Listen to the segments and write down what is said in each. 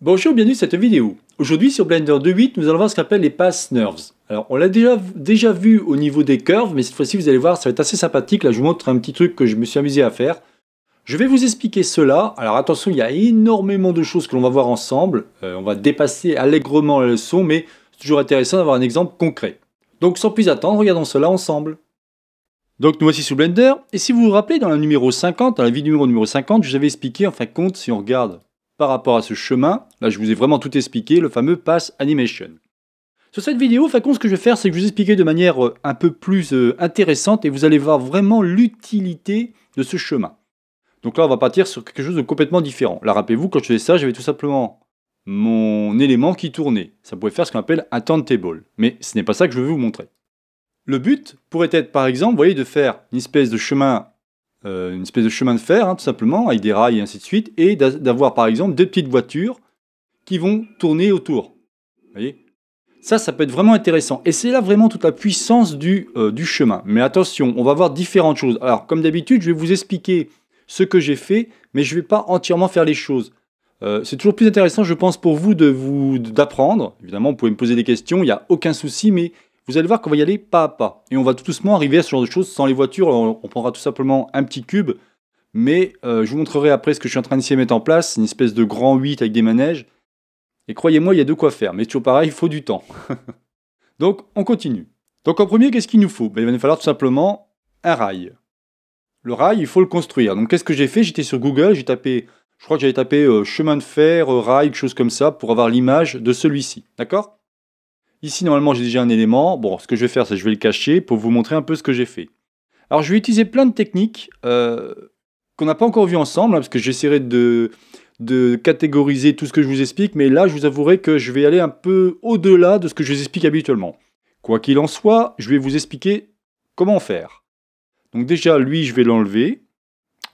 Bonjour, bienvenue dans cette vidéo. Aujourd'hui sur Blender 2.8, nous allons voir ce qu'on appelle les Pass Nerves. Alors on l'a déjà, déjà vu au niveau des curves, mais cette fois-ci vous allez voir, ça va être assez sympathique. Là je vous montre un petit truc que je me suis amusé à faire. Je vais vous expliquer cela. Alors attention, il y a énormément de choses que l'on va voir ensemble. Euh, on va dépasser allègrement la leçon, mais c'est toujours intéressant d'avoir un exemple concret. Donc sans plus attendre, regardons cela ensemble. Donc nous voici sous Blender, et si vous vous rappelez, dans la numéro 50, dans la vidéo numéro 50, je vous avais expliqué en fin de compte, si on regarde par rapport à ce chemin. Là, je vous ai vraiment tout expliqué, le fameux Pass Animation. Sur cette vidéo, Facon, ce que je vais faire, c'est que je vous expliquer de manière euh, un peu plus euh, intéressante et vous allez voir vraiment l'utilité de ce chemin. Donc là, on va partir sur quelque chose de complètement différent. Là, rappelez-vous, quand je faisais ça, j'avais tout simplement mon élément qui tournait. Ça pouvait faire ce qu'on appelle un turntable. Mais ce n'est pas ça que je vais vous montrer. Le but pourrait être, par exemple, vous voyez, de faire une espèce de chemin euh, une espèce de chemin de fer, hein, tout simplement, avec des rails et ainsi de suite, et d'avoir par exemple deux petites voitures qui vont tourner autour. Vous voyez Ça, ça peut être vraiment intéressant. Et c'est là vraiment toute la puissance du, euh, du chemin. Mais attention, on va voir différentes choses. Alors, comme d'habitude, je vais vous expliquer ce que j'ai fait, mais je ne vais pas entièrement faire les choses. Euh, c'est toujours plus intéressant, je pense, pour vous de vous d'apprendre. Évidemment, vous pouvez me poser des questions, il n'y a aucun souci, mais vous allez voir qu'on va y aller pas à pas. Et on va tout doucement arriver à ce genre de choses sans les voitures. On, prendra tout simplement un petit cube. Mais euh, je vous montrerai après ce que je suis en train d'essayer de mettre en place. Une espèce de grand 8 avec des manèges. Et croyez-moi, il y a de quoi faire. Mais toujours pareil, il faut du temps. Donc, on continue. Donc, en premier, qu'est-ce qu'il nous faut ben, Il va nous falloir tout simplement un rail. Le rail, il faut le construire. Donc, qu'est-ce que j'ai fait J'étais sur Google, j'ai tapé je crois que j'avais tapé euh, chemin de fer, euh, rail, quelque chose comme ça, pour avoir l'image de celui-ci. D'accord Ici, normalement, j'ai déjà un élément. Bon, ce que je vais faire, c'est que je vais le cacher pour vous montrer un peu ce que j'ai fait. Alors, je vais utiliser plein de techniques euh, qu'on n'a pas encore vues ensemble, hein, parce que j'essaierai de, de catégoriser tout ce que je vous explique, mais là, je vous avouerai que je vais aller un peu au-delà de ce que je vous explique habituellement. Quoi qu'il en soit, je vais vous expliquer comment faire. Donc déjà, lui, je vais l'enlever.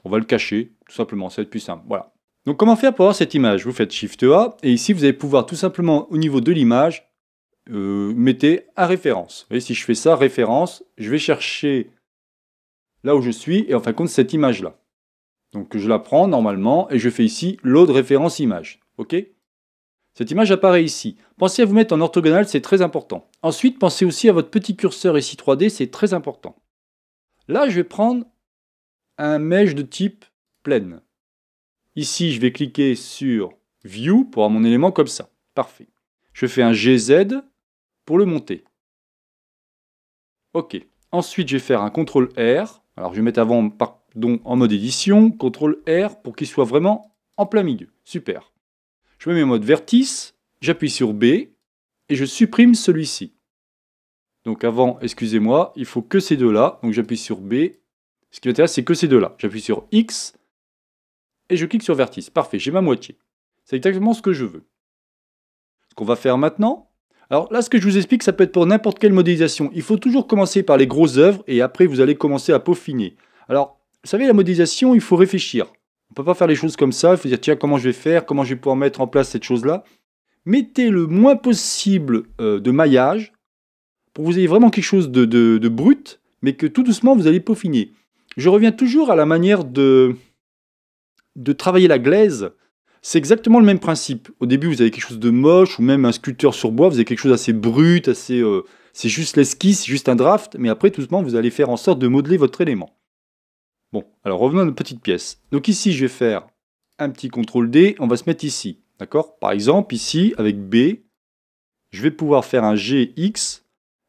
On va le cacher, tout simplement, ça va être plus simple. Voilà. Donc comment faire pour avoir cette image Vous faites Shift A, et ici, vous allez pouvoir tout simplement, au niveau de l'image, euh, mettez à référence. Et si je fais ça, référence, je vais chercher là où je suis et en fin de compte cette image-là. Donc je la prends normalement et je fais ici load référence image. OK Cette image apparaît ici. Pensez à vous mettre en orthogonal, c'est très important. Ensuite, pensez aussi à votre petit curseur ici 3D, c'est très important. Là, je vais prendre un mesh de type pleine. Ici, je vais cliquer sur View pour avoir mon élément comme ça. Parfait. Je fais un GZ pour le monter. Ok. Ensuite, je vais faire un CTRL R. Alors, je vais mettre avant, pardon, en mode édition, CTRL R pour qu'il soit vraiment en plein milieu. Super. Je mets en mode vertice, j'appuie sur B et je supprime celui-ci. Donc avant, excusez-moi, il faut que ces deux-là. Donc j'appuie sur B. Ce qui m'intéresse, c'est que ces deux-là. J'appuie sur X et je clique sur vertice. Parfait, j'ai ma moitié. C'est exactement ce que je veux. Ce qu'on va faire maintenant, alors là, ce que je vous explique, ça peut être pour n'importe quelle modélisation. Il faut toujours commencer par les grosses œuvres et après, vous allez commencer à peaufiner. Alors, vous savez, la modélisation, il faut réfléchir. On ne peut pas faire les choses comme ça. Il faut dire, tiens, comment je vais faire Comment je vais pouvoir mettre en place cette chose-là Mettez le moins possible euh, de maillage pour que vous ayez vraiment quelque chose de, brut, mais que tout doucement, vous allez peaufiner. Je reviens toujours à la manière de, de travailler la glaise c'est exactement le même principe. Au début, vous avez quelque chose de moche, ou même un sculpteur sur bois, vous avez quelque chose d'assez brut, assez, euh, c'est juste l'esquisse, c'est juste un draft, mais après, tout doucement, vous allez faire en sorte de modeler votre élément. Bon, alors revenons à notre petite pièce. Donc ici, je vais faire un petit CTRL D, on va se mettre ici, d'accord Par exemple, ici, avec B, je vais pouvoir faire un GX.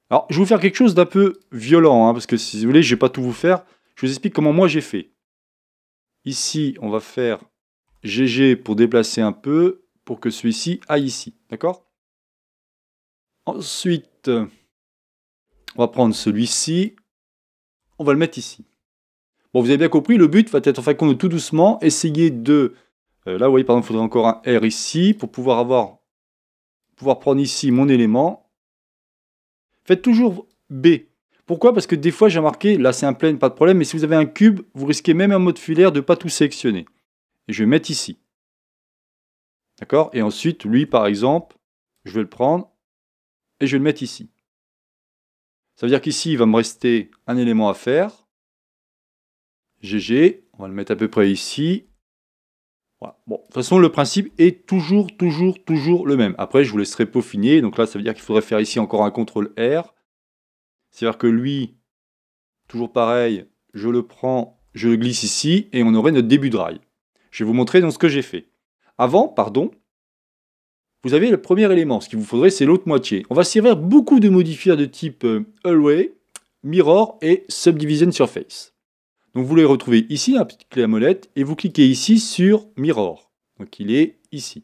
Alors, je vais vous faire quelque chose d'un peu violent, hein, parce que si vous voulez, je ne vais pas tout vous faire. Je vous explique comment moi j'ai fait. Ici, on va faire GG pour déplacer un peu, pour que celui-ci aille ici, d'accord Ensuite, on va prendre celui-ci, on va le mettre ici. Bon, vous avez bien compris, le but va être en fait qu'on tout doucement, essayer de... Euh, là, vous voyez, par exemple, il faudrait encore un R ici, pour pouvoir avoir... pouvoir prendre ici mon élément. Faites toujours B. Pourquoi Parce que des fois, j'ai marqué, là c'est un plein, pas de problème, mais si vous avez un cube, vous risquez même en mode filaire de ne pas tout sélectionner et je vais mettre ici. D'accord Et ensuite, lui, par exemple, je vais le prendre et je vais le mettre ici. Ça veut dire qu'ici, il va me rester un élément à faire. GG, on va le mettre à peu près ici. Voilà. Bon, de toute façon, le principe est toujours, toujours, toujours le même. Après, je vous laisserai peaufiner. Donc là, ça veut dire qu'il faudrait faire ici encore un CTRL R. C'est-à-dire que lui, toujours pareil, je le prends, je le glisse ici, et on aurait notre début de rail. Je vais vous montrer dans ce que j'ai fait. Avant, pardon, vous avez le premier élément. Ce qu'il vous faudrait, c'est l'autre moitié. On va servir beaucoup de modifiers de type euh, Allway, Mirror et Subdivision Surface. Donc vous les retrouvez ici, la petit clé à molette, et vous cliquez ici sur Mirror. Donc il est ici.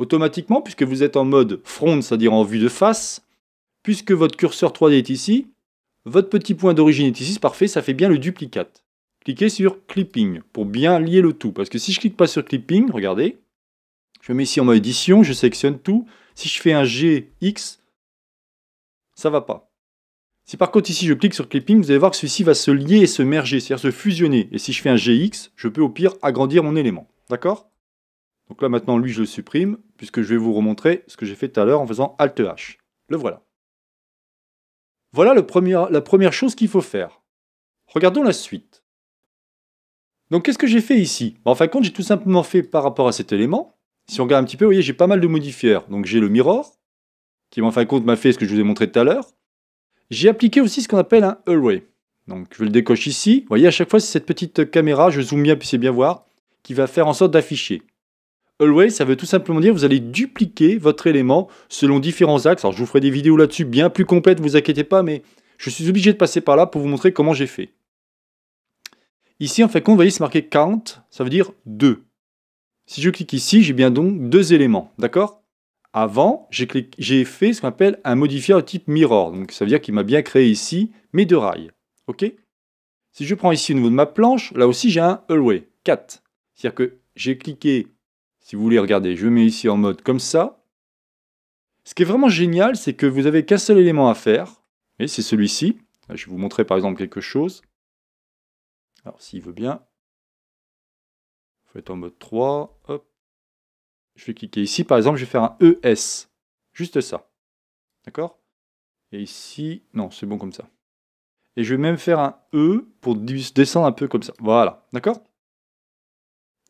Automatiquement, puisque vous êtes en mode front, c'est-à-dire en vue de face, puisque votre curseur 3D est ici, votre petit point d'origine est ici, c'est parfait, ça fait bien le duplicate cliquer sur clipping pour bien lier le tout. Parce que si je clique pas sur clipping, regardez, je mets ici en mode édition, je sélectionne tout. Si je fais un GX, ça ne va pas. Si par contre ici je clique sur clipping, vous allez voir que celui-ci va se lier et se merger, c'est-à-dire se fusionner. Et si je fais un GX, je peux au pire agrandir mon élément. D'accord Donc là maintenant lui je le supprime, puisque je vais vous remontrer ce que j'ai fait tout à l'heure en faisant Alt H. Le voilà. Voilà la première chose qu'il faut faire. Regardons la suite. Donc qu'est-ce que j'ai fait ici bah, En fin de compte, j'ai tout simplement fait par rapport à cet élément. Si on regarde un petit peu, vous voyez, j'ai pas mal de modifiers. Donc j'ai le mirror, qui en fin de compte m'a fait ce que je vous ai montré tout à l'heure. J'ai appliqué aussi ce qu'on appelle un array. Donc je le décoche ici. Vous voyez, à chaque fois, c'est cette petite caméra, je zoome bien, c'est bien voir, qui va faire en sorte d'afficher. Always, ça veut tout simplement dire que vous allez dupliquer votre élément selon différents axes. Alors je vous ferai des vidéos là-dessus bien plus complètes, ne vous inquiétez pas, mais je suis obligé de passer par là pour vous montrer comment j'ai fait. Ici, en fait, quand vous voyez, c'est marqué count, ça veut dire 2. Si je clique ici, j'ai bien donc deux éléments, d'accord Avant, j'ai fait ce qu'on appelle un modifier de type mirror, donc ça veut dire qu'il m'a bien créé ici mes deux rails, ok Si je prends ici au niveau de ma planche, là aussi j'ai un hallway, 4. C'est-à-dire que j'ai cliqué, si vous voulez regarder, je mets ici en mode comme ça. Ce qui est vraiment génial, c'est que vous n'avez qu'un seul élément à faire, et c'est celui-ci. Je vais vous montrer par exemple quelque chose. Alors s'il veut bien, il faut être en mode 3. Hop. Je vais cliquer ici, par exemple, je vais faire un ES. Juste ça. D'accord Et ici, non, c'est bon comme ça. Et je vais même faire un E pour descendre un peu comme ça. Voilà, d'accord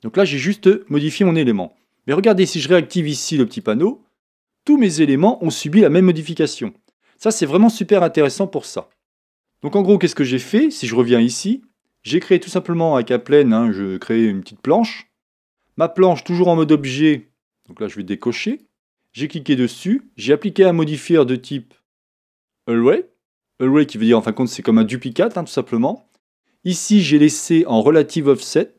Donc là, j'ai juste modifié mon élément. Mais regardez, si je réactive ici le petit panneau, tous mes éléments ont subi la même modification. Ça, c'est vraiment super intéressant pour ça. Donc en gros, qu'est-ce que j'ai fait Si je reviens ici, j'ai créé tout simplement avec Aplen, hein, je crée une petite planche. Ma planche toujours en mode objet, donc là je vais décocher. J'ai cliqué dessus, j'ai appliqué un modifier de type Array. Array qui veut dire en fin de compte c'est comme un duplicate hein, tout simplement. Ici j'ai laissé en relative offset.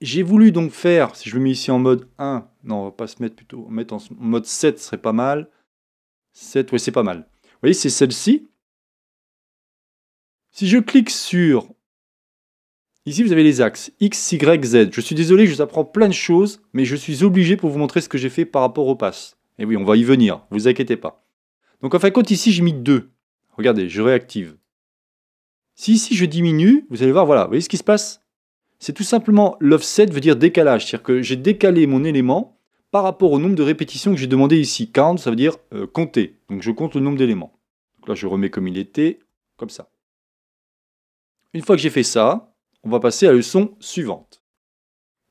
J'ai voulu donc faire, si je le mets ici en mode 1, non on va pas se mettre plutôt, mettre en mode 7 serait pas mal. 7, oui c'est pas mal. Vous voyez c'est celle-ci. Si je clique sur Ici, vous avez les axes X, Y, Z. Je suis désolé, je vous apprends plein de choses, mais je suis obligé pour vous montrer ce que j'ai fait par rapport au pass. Et oui, on va y venir, vous inquiétez pas. Donc en fin de compte, ici, j'ai mis 2. Regardez, je réactive. Si ici je diminue, vous allez voir, voilà, vous voyez ce qui se passe C'est tout simplement l'offset veut dire décalage, c'est-à-dire que j'ai décalé mon élément par rapport au nombre de répétitions que j'ai demandé ici. Count, ça veut dire euh, compter. Donc je compte le nombre d'éléments. Donc là, je remets comme il était, comme ça. Une fois que j'ai fait ça, on va passer à la leçon suivante.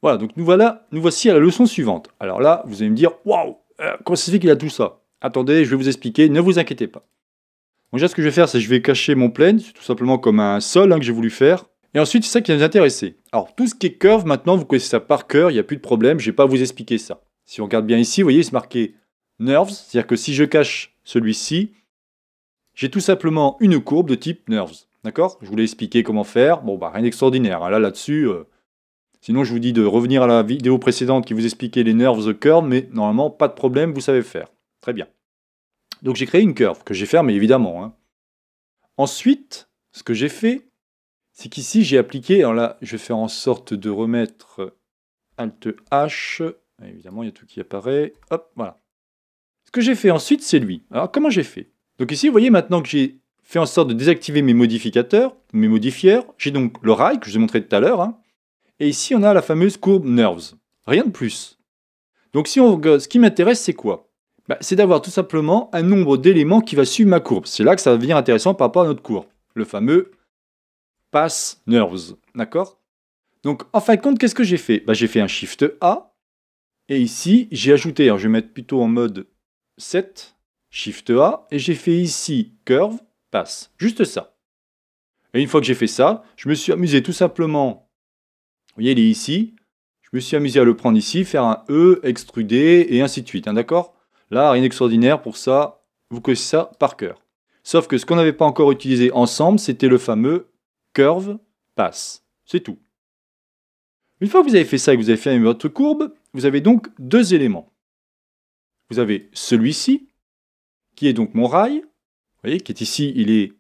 Voilà, donc nous, voilà, nous voici à la leçon suivante. Alors là, vous allez me dire, waouh, euh, comment ça se fait qu'il a tout ça Attendez, je vais vous expliquer, ne vous inquiétez pas. Donc déjà, ce que je vais faire, c'est que je vais cacher mon plane, c'est tout simplement comme un sol hein, que j'ai voulu faire. Et ensuite, c'est ça qui va nous intéresser. Alors, tout ce qui est curve, maintenant, vous connaissez ça par cœur, il n'y a plus de problème, je ne vais pas vous expliquer ça. Si on regarde bien ici, vous voyez, se marqué nerves, c'est-à-dire que si je cache celui-ci, j'ai tout simplement une courbe de type nerves. D'accord Je vous l'ai expliqué comment faire. Bon, bah, rien d'extraordinaire. Hein. Là, là-dessus, euh, sinon, je vous dis de revenir à la vidéo précédente qui vous expliquait les nerfs, the curve, mais normalement, pas de problème, vous savez faire. Très bien. Donc, j'ai créé une curve que j'ai fermée, évidemment. Hein. Ensuite, ce que j'ai fait, c'est qu'ici, j'ai appliqué. Alors là, je vais faire en sorte de remettre euh, Alt H. Évidemment, il y a tout qui apparaît. Hop, voilà. Ce que j'ai fait ensuite, c'est lui. Alors, comment j'ai fait Donc, ici, vous voyez maintenant que j'ai Fais en sorte de désactiver mes modificateurs, mes modifieurs. J'ai donc le rail que je vous ai montré tout à l'heure. Hein. Et ici, on a la fameuse courbe Nerves. Rien de plus. Donc si on ce qui m'intéresse, c'est quoi bah, C'est d'avoir tout simplement un nombre d'éléments qui va suivre ma courbe. C'est là que ça va devenir intéressant par rapport à notre courbe. Le fameux pass Nerves. D'accord Donc en fin de compte, qu'est-ce que j'ai fait bah, J'ai fait un Shift A. Et ici, j'ai ajouté, alors je vais mettre plutôt en mode 7, Shift A. Et j'ai fait ici Curve passe. Juste ça. Et une fois que j'ai fait ça, je me suis amusé tout simplement. Vous voyez, il est ici. Je me suis amusé à le prendre ici, faire un E, extruder, et ainsi de suite. Hein, d'accord Là, rien d'extraordinaire pour ça. Vous connaissez ça par cœur. Sauf que ce qu'on n'avait pas encore utilisé ensemble, c'était le fameux curve pass. C'est tout. Une fois que vous avez fait ça et que vous avez fait votre courbe, vous avez donc deux éléments. Vous avez celui-ci, qui est donc mon rail, vous voyez, qui est ici, il est,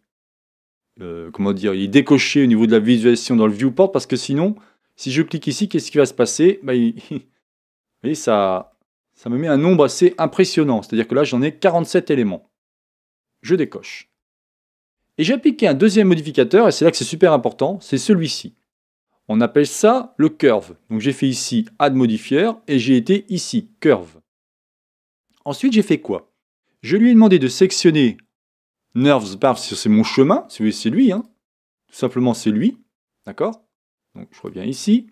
euh, comment dire, il est décoché au niveau de la visualisation dans le viewport parce que sinon, si je clique ici, qu'est-ce qui va se passer ben, Vous voyez, ça, ça me met un nombre assez impressionnant. C'est-à-dire que là, j'en ai 47 éléments. Je décoche. Et j'ai appliqué un deuxième modificateur, et c'est là que c'est super important, c'est celui-ci. On appelle ça le curve. Donc j'ai fait ici add modifier, et j'ai été ici, curve. Ensuite, j'ai fait quoi Je lui ai demandé de sectionner Nerves, c'est mon chemin, c'est lui, hein. Tout simplement, c'est lui, d'accord Donc, je reviens ici.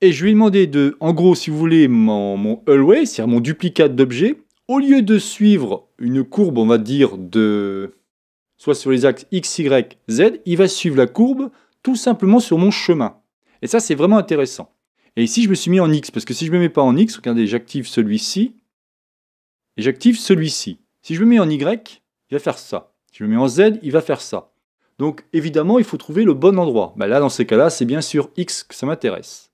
Et je lui ai demandé de, en gros, si vous voulez, mon, mon hallway, c'est-à-dire mon duplicate d'objet, au lieu de suivre une courbe, on va dire, de soit sur les axes x, y, z, il va suivre la courbe tout simplement sur mon chemin. Et ça, c'est vraiment intéressant. Et ici, je me suis mis en x, parce que si je ne me mets pas en x, regardez, j'active celui-ci, et j'active celui-ci. Si je me mets en Y, il va faire ça. Si je me mets en Z, il va faire ça. Donc évidemment, il faut trouver le bon endroit. Bah, là, dans ces cas-là, c'est bien sûr X que ça m'intéresse.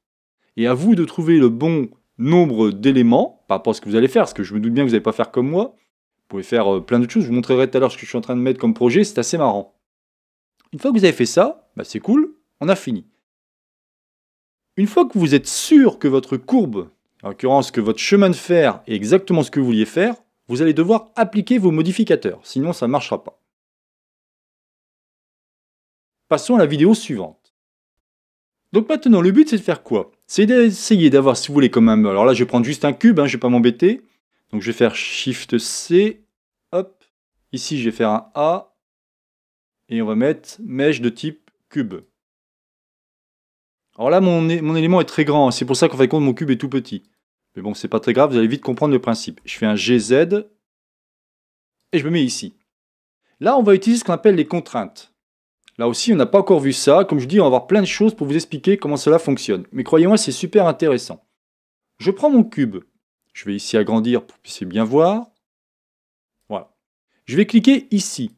Et à vous de trouver le bon nombre d'éléments par rapport à ce que vous allez faire, parce que je me doute bien que vous n'allez pas faire comme moi. Vous pouvez faire euh, plein de choses. Je vous montrerai tout à l'heure ce que je suis en train de mettre comme projet, c'est assez marrant. Une fois que vous avez fait ça, bah, c'est cool, on a fini. Une fois que vous êtes sûr que votre courbe, en l'occurrence que votre chemin de fer est exactement ce que vous vouliez faire, vous allez devoir appliquer vos modificateurs, sinon ça ne marchera pas. Passons à la vidéo suivante. Donc maintenant, le but c'est de faire quoi C'est d'essayer d'avoir, si vous voulez, quand même... Alors là, je vais prendre juste un cube, hein, je ne vais pas m'embêter. Donc je vais faire Shift-C, hop. Ici, je vais faire un A. Et on va mettre mèche de type cube. Alors là, mon, mon élément est très grand, hein, c'est pour ça qu'en fait, de compte, mon cube est tout petit. Mais bon, c'est pas très grave, vous allez vite comprendre le principe. Je fais un GZ et je me mets ici. Là, on va utiliser ce qu'on appelle les contraintes. Là aussi, on n'a pas encore vu ça. Comme je dis, on va avoir plein de choses pour vous expliquer comment cela fonctionne. Mais croyez-moi, c'est super intéressant. Je prends mon cube. Je vais ici agrandir pour que vous puissiez bien voir. Voilà. Je vais cliquer ici.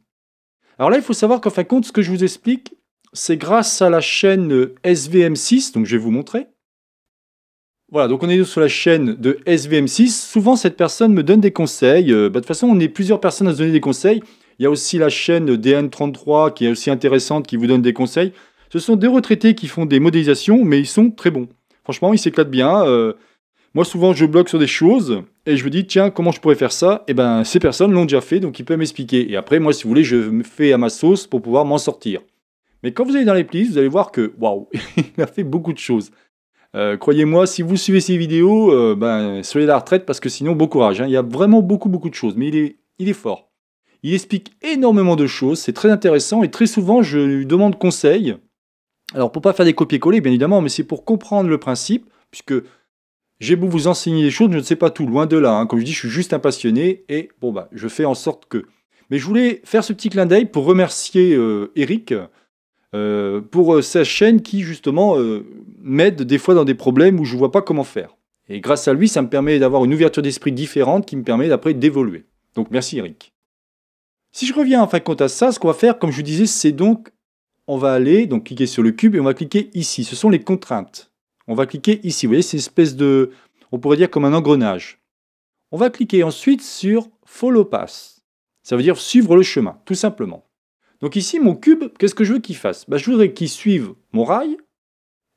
Alors là, il faut savoir qu'en fin de compte, ce que je vous explique, c'est grâce à la chaîne SVM6, donc je vais vous montrer, voilà, donc on est sur la chaîne de SVM6. Souvent, cette personne me donne des conseils. Euh, bah, de toute façon, on est plusieurs personnes à se donner des conseils. Il y a aussi la chaîne DN33 qui est aussi intéressante, qui vous donne des conseils. Ce sont des retraités qui font des modélisations, mais ils sont très bons. Franchement, ils s'éclatent bien. Euh, moi, souvent, je bloque sur des choses et je me dis, tiens, comment je pourrais faire ça Eh ben, ces personnes l'ont déjà fait, donc ils peuvent m'expliquer. Et après, moi, si vous voulez, je me fais à ma sauce pour pouvoir m'en sortir. Mais quand vous allez dans les plis, vous allez voir que, waouh, il a fait beaucoup de choses. Euh, croyez-moi, si vous suivez ces vidéos, euh, ben, soyez à la retraite parce que sinon, bon courage. Hein. Il y a vraiment beaucoup, beaucoup de choses, mais il est, fort. Il explique énormément de choses, c'est très intéressant et très souvent, je lui demande conseil. Alors, pour pas faire des copier-coller, bien évidemment, mais c'est pour comprendre le principe, puisque j'ai beau vous enseigner des choses, je ne sais pas tout, loin de là. Hein. Comme je dis, je suis juste un passionné et bon, bah, je fais en sorte que. Mais je voulais faire ce petit clin d'œil pour remercier euh, Eric. Euh, pour euh, sa chaîne qui justement euh, m'aide des fois dans des problèmes où je ne vois pas comment faire. Et grâce à lui, ça me permet d'avoir une ouverture d'esprit différente qui me permet d'après d'évoluer. Donc merci Eric. Si je reviens en fin de compte à ça, ce qu'on va faire, comme je vous disais, c'est donc, on va aller, donc cliquer sur le cube et on va cliquer ici. Ce sont les contraintes. On va cliquer ici. Vous voyez, c'est une espèce de, on pourrait dire comme un engrenage. On va cliquer ensuite sur Follow Pass. Ça veut dire suivre le chemin, tout simplement. Donc ici, mon cube, qu'est-ce que je veux qu'il fasse bah, Je voudrais qu'il suive mon rail.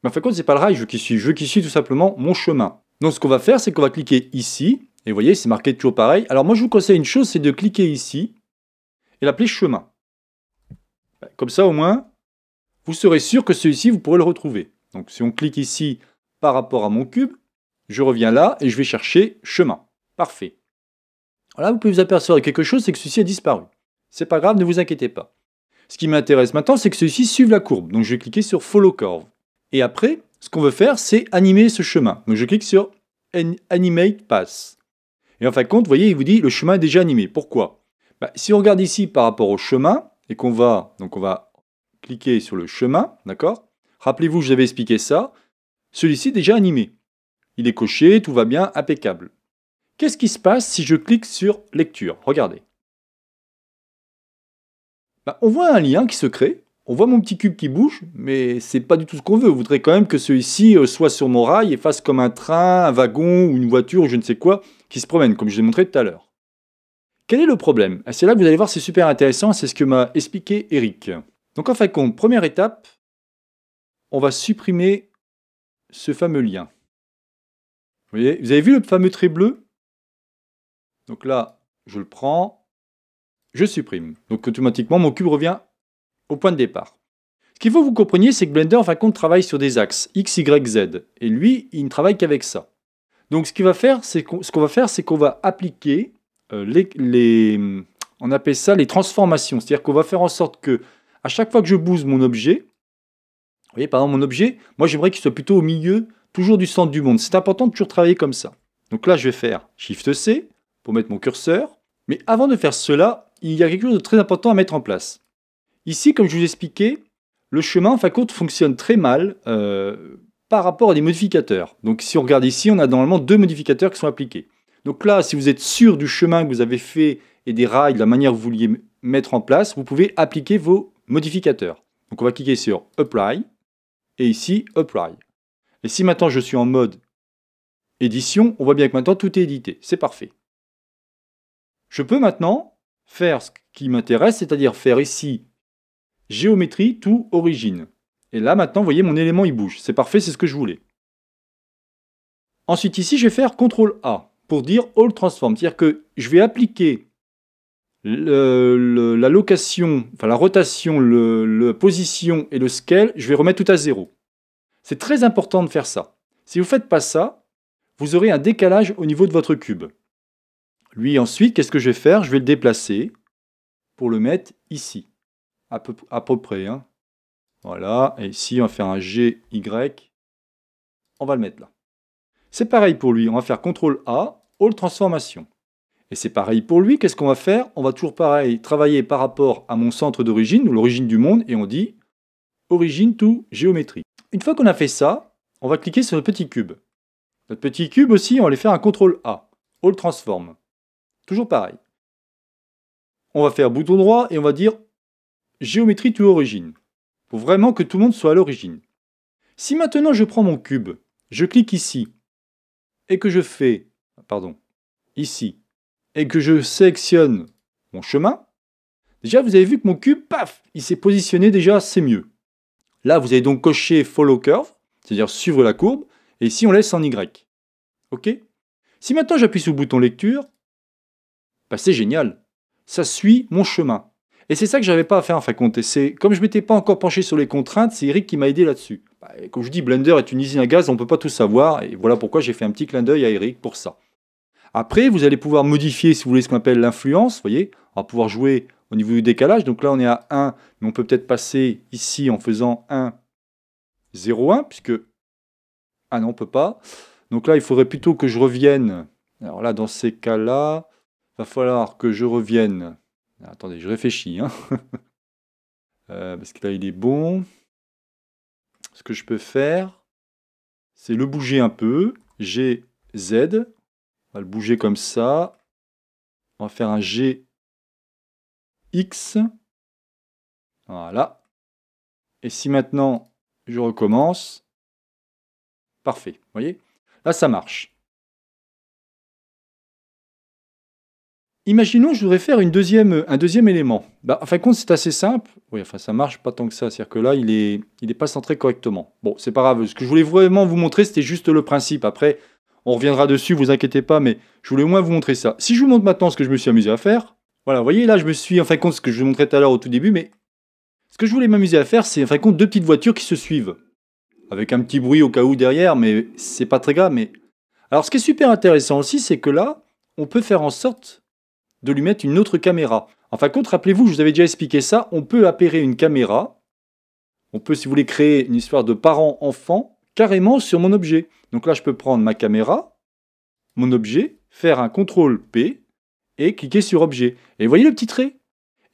Mais en fait, ce n'est pas le rail je veux qu'il suive. Je veux qu'il suive tout simplement mon chemin. Donc ce qu'on va faire, c'est qu'on va cliquer ici. Et vous voyez, c'est marqué toujours pareil. Alors moi, je vous conseille une chose, c'est de cliquer ici et l'appeler chemin. Comme ça, au moins, vous serez sûr que celui-ci, vous pourrez le retrouver. Donc si on clique ici par rapport à mon cube, je reviens là et je vais chercher chemin. Parfait. Alors là, vous pouvez vous apercevoir quelque chose, c'est que celui-ci a disparu. C'est pas grave, ne vous inquiétez pas. Ce qui m'intéresse maintenant, c'est que celui ci suive la courbe. Donc je vais cliquer sur Follow Curve. Et après, ce qu'on veut faire, c'est animer ce chemin. Donc je clique sur Animate Path. Et en fin de compte, vous voyez, il vous dit le chemin est déjà animé. Pourquoi bah, Si on regarde ici par rapport au chemin, et qu'on va, donc on va cliquer sur le chemin, d'accord Rappelez-vous, je vous avais expliqué ça. Celui-ci est déjà animé. Il est coché, tout va bien, impeccable. Qu'est-ce qui se passe si je clique sur lecture Regardez. Bah, on voit un lien qui se crée, on voit mon petit cube qui bouge, mais c'est pas du tout ce qu'on veut. On voudrait quand même que celui-ci euh, soit sur mon rail et fasse comme un train, un wagon ou une voiture ou je ne sais quoi qui se promène, comme je l'ai montré tout à l'heure. Quel est le problème ah, C'est là que vous allez voir, c'est super intéressant, c'est ce que m'a expliqué Eric. Donc en fin de compte, première étape, on va supprimer ce fameux lien. Vous, voyez, vous avez vu le fameux trait bleu Donc là, je le prends, je supprime. Donc automatiquement, mon cube revient au point de départ. Ce qu'il faut que vous compreniez, c'est que Blender, en fin de compte, travaille sur des axes X, Y, Z. Et lui, il ne travaille qu'avec ça. Donc ce va qu'on, va faire, c'est qu'on va appliquer euh, les, on appelle ça les transformations. C'est-à-dire qu'on va faire en sorte que à chaque fois que je bouge mon objet, vous voyez, par exemple, mon objet, moi j'aimerais qu'il soit plutôt au milieu, toujours du centre du monde. C'est important de toujours travailler comme ça. Donc là, je vais faire Shift C pour mettre mon curseur. Mais avant de faire cela, il y a quelque chose de très important à mettre en place. Ici, comme je vous expliquais, le chemin en fin de fonctionne très mal euh, par rapport à des modificateurs. Donc si on regarde ici, on a normalement deux modificateurs qui sont appliqués. Donc là, si vous êtes sûr du chemin que vous avez fait et des rails, de la manière que vous vouliez mettre en place, vous pouvez appliquer vos modificateurs. Donc on va cliquer sur Apply et ici Apply. Et si maintenant je suis en mode édition, on voit bien que maintenant tout est édité. C'est parfait. Je peux maintenant faire ce qui m'intéresse, c'est-à-dire faire ici géométrie tout origine. Et là maintenant, vous voyez, mon élément il bouge. C'est parfait, c'est ce que je voulais. Ensuite ici, je vais faire CTRL A pour dire All Transform. C'est-à-dire que je vais appliquer la location, la rotation, le, position et le scale, je vais remettre tout à zéro. C'est très important de faire ça. Si vous ne faites pas ça, vous aurez un décalage au niveau de votre cube. Lui, ensuite, qu'est-ce que je vais faire Je vais le déplacer pour le mettre ici, à peu, près. Hein. Voilà, et ici, on va faire un G, Y. On va le mettre là. C'est pareil pour lui, on va faire CTRL A, All Transformation. Et c'est pareil pour lui, qu'est-ce qu'on va faire On va toujours pareil, travailler par rapport à mon centre d'origine, ou l'origine du monde, et on dit Origine to Géométrie. Une fois qu'on a fait ça, on va cliquer sur le petit cube. Notre petit cube aussi, on va aller faire un CTRL A, All Transform. Toujours pareil. On va faire bouton droit et on va dire géométrie to origine. Pour vraiment que tout le monde soit à l'origine. Si maintenant je prends mon cube, je clique ici et que je fais, pardon, ici, et que je sélectionne mon chemin, déjà vous avez vu que mon cube, paf, il s'est positionné déjà, c'est mieux. Là, vous avez donc coché follow curve, c'est-à-dire suivre la courbe, et ici on laisse en Y. OK Si maintenant j'appuie sur le bouton lecture, bah, c'est génial. Ça suit mon chemin. Et c'est ça que j'avais pas à faire en fin compte. comme je m'étais pas encore penché sur les contraintes, c'est Eric qui m'a aidé là-dessus. Bah, comme je dis, Blender est une usine à gaz, on ne peut pas tout savoir, et voilà pourquoi j'ai fait un petit clin d'œil à Eric pour ça. Après, vous allez pouvoir modifier, si vous voulez, ce qu'on appelle l'influence, vous voyez, on va pouvoir jouer au niveau du décalage. Donc là, on est à 1, mais on peut peut-être passer ici en faisant 1, 0, 1, puisque... Ah non, on peut pas. Donc là, il faudrait plutôt que je revienne. Alors là, dans ces cas-là, va falloir que je revienne. Ah, attendez, je réfléchis. Hein. Euh, parce que là, il est bon. Ce que je peux faire, c'est le bouger un peu. G, Z. On va le bouger comme ça. On va faire un G, X. Voilà. Et si maintenant je recommence, parfait. Vous voyez Là, ça marche. Imaginons, je voudrais faire un deuxième élément. Bah, en fin de compte, c'est assez simple. Oui, enfin, ça marche pas tant que ça. C'est-à-dire que là, il n'est il est pas centré correctement. Bon, c'est pas grave. Ce que je voulais vraiment vous montrer, c'était juste le principe. Après, on reviendra dessus, vous inquiétez pas, mais je voulais au moins vous montrer ça. Si je vous montre maintenant ce que je me suis amusé à faire, voilà, vous voyez, là, je me suis, en fin de compte, ce que je vous montrais tout à l'heure au tout début, mais ce que je voulais m'amuser à faire, c'est, en fin de compte, deux petites voitures qui se suivent. Avec un petit bruit au cas où derrière, mais c'est pas très grave. Mais... Alors, ce qui est super intéressant aussi, c'est que là, on peut faire en sorte de lui mettre une autre caméra. En fin de compte, rappelez-vous, je vous avais déjà expliqué ça, on peut appairer une caméra, on peut, si vous voulez, créer une histoire de parent-enfant carrément sur mon objet. Donc là, je peux prendre ma caméra, mon objet, faire un CTRL P et cliquer sur objet. Et vous voyez le petit trait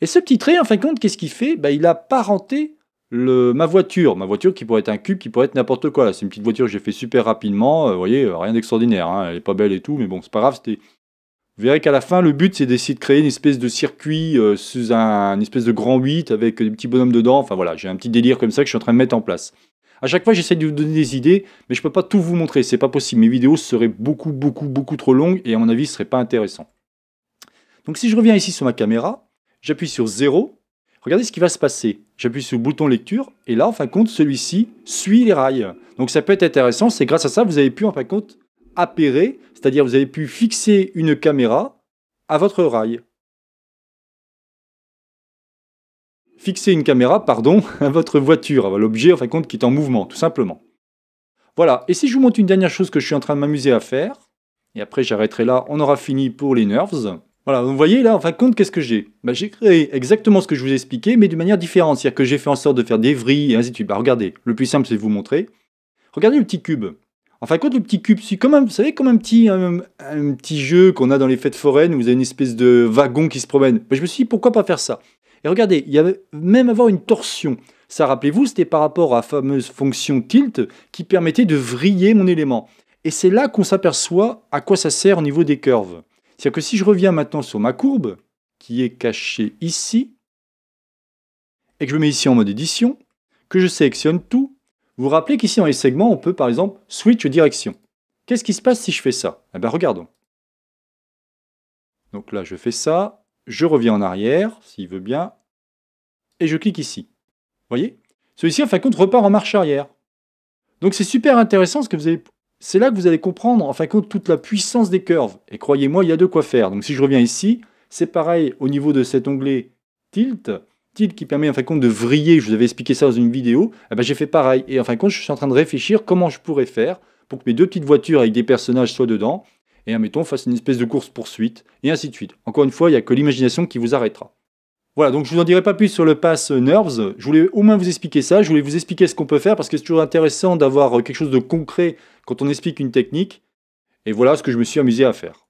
Et ce petit trait, en fin de compte, qu'est-ce qu'il fait ben, Il a parenté le, ma voiture, ma voiture qui pourrait être un cube, qui pourrait être n'importe quoi. C'est une petite voiture que j'ai fait super rapidement, vous euh, voyez, euh, rien d'extraordinaire, hein. elle n'est pas belle et tout, mais bon, c'est pas grave, c'était vous verrez qu'à la fin, le but, c'est d'essayer de créer une espèce de circuit euh, sous un espèce de grand 8 avec des petits bonhommes dedans. Enfin voilà, j'ai un petit délire comme ça que je suis en train de mettre en place. À chaque fois, j'essaie de vous donner des idées, mais je ne peux pas tout vous montrer, n'est pas possible. Mes vidéos seraient beaucoup, beaucoup, beaucoup trop longues et à mon avis, ce ne serait pas intéressant. Donc si je reviens ici sur ma caméra, j'appuie sur 0, regardez ce qui va se passer. J'appuie sur le bouton lecture et là, en fin de compte, celui-ci suit les rails. Donc ça peut être intéressant, c'est grâce à ça que vous avez pu, en fin de compte, appairer c'est-à-dire vous avez pu fixer une caméra à votre rail. Fixer une caméra, pardon, à votre voiture, à l'objet en fin compte qui est en mouvement, tout simplement. Voilà, et si je vous montre une dernière chose que je suis en train de m'amuser à faire, et après j'arrêterai là, on aura fini pour les nerves. Voilà, vous voyez là, en fin de compte, qu'est-ce que j'ai ben, J'ai créé exactement ce que je vous ai expliqué, mais d'une manière différente, c'est-à-dire que j'ai fait en sorte de faire des vrilles et ainsi de suite. Ben, regardez, le plus simple c'est de vous montrer. Regardez le petit cube. En quand le petit cube, c'est comme un, vous savez, comme un petit, jeu qu'on a dans les fêtes foraines où vous avez une espèce de wagon qui se promène. je me suis dit, pourquoi pas faire ça Et regardez, il y avait même avoir une torsion. Ça, rappelez-vous, c'était par rapport à la fameuse fonction tilt qui permettait de vriller mon élément. Et c'est là qu'on s'aperçoit à quoi ça sert au niveau des curves. C'est-à-dire que si je reviens maintenant sur ma courbe, qui est cachée ici, et que je mets ici en mode édition, que je sélectionne tout, vous vous rappelez qu'ici dans les segments, on peut par exemple switch direction. Qu'est-ce qui se passe si je fais ça Eh bien regardons. Donc là, je fais ça, je reviens en arrière, s'il veut bien, et je clique ici. Vous voyez Celui-ci, en fin de compte, repart en marche arrière. Donc c'est super intéressant, ce que vous avez... c'est là que vous allez comprendre, en fin de compte, toute la puissance des curves. Et croyez-moi, il y a de quoi faire. Donc si je reviens ici, c'est pareil au niveau de cet onglet Tilt, qui permet en fin de compte de vriller, je vous avais expliqué ça dans une vidéo, ah bah, j'ai fait pareil. Et en fin de compte, je suis en train de réfléchir comment je pourrais faire pour que mes deux petites voitures avec des personnages soient dedans, et admettons, fasse une espèce de course-poursuite, et ainsi de suite. Encore une fois, il n'y a que l'imagination qui vous arrêtera. Voilà, donc je vous en dirai pas plus sur le pass euh, Nerves. Je voulais au moins vous expliquer ça, je voulais vous expliquer ce qu'on peut faire, parce que c'est toujours intéressant d'avoir euh, quelque chose de concret quand on explique une technique. Et voilà ce que je me suis amusé à faire.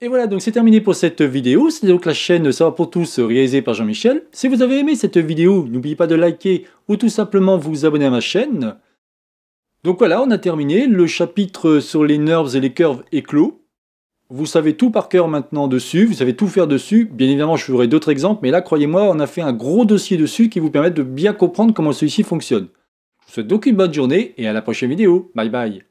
Et voilà, donc c'est terminé pour cette vidéo. C'est donc la chaîne Savoir pour tous réalisée par Jean-Michel. Si vous avez aimé cette vidéo, n'oubliez pas de liker ou tout simplement vous abonner à ma chaîne. Donc voilà, on a terminé. Le chapitre sur les nerves et les curves est clos. Vous savez tout par cœur maintenant dessus, vous savez tout faire dessus. Bien évidemment, je ferai d'autres exemples, mais là, croyez-moi, on a fait un gros dossier dessus qui vous permet de bien comprendre comment celui-ci fonctionne. Je vous souhaite donc une bonne journée et à la prochaine vidéo. Bye bye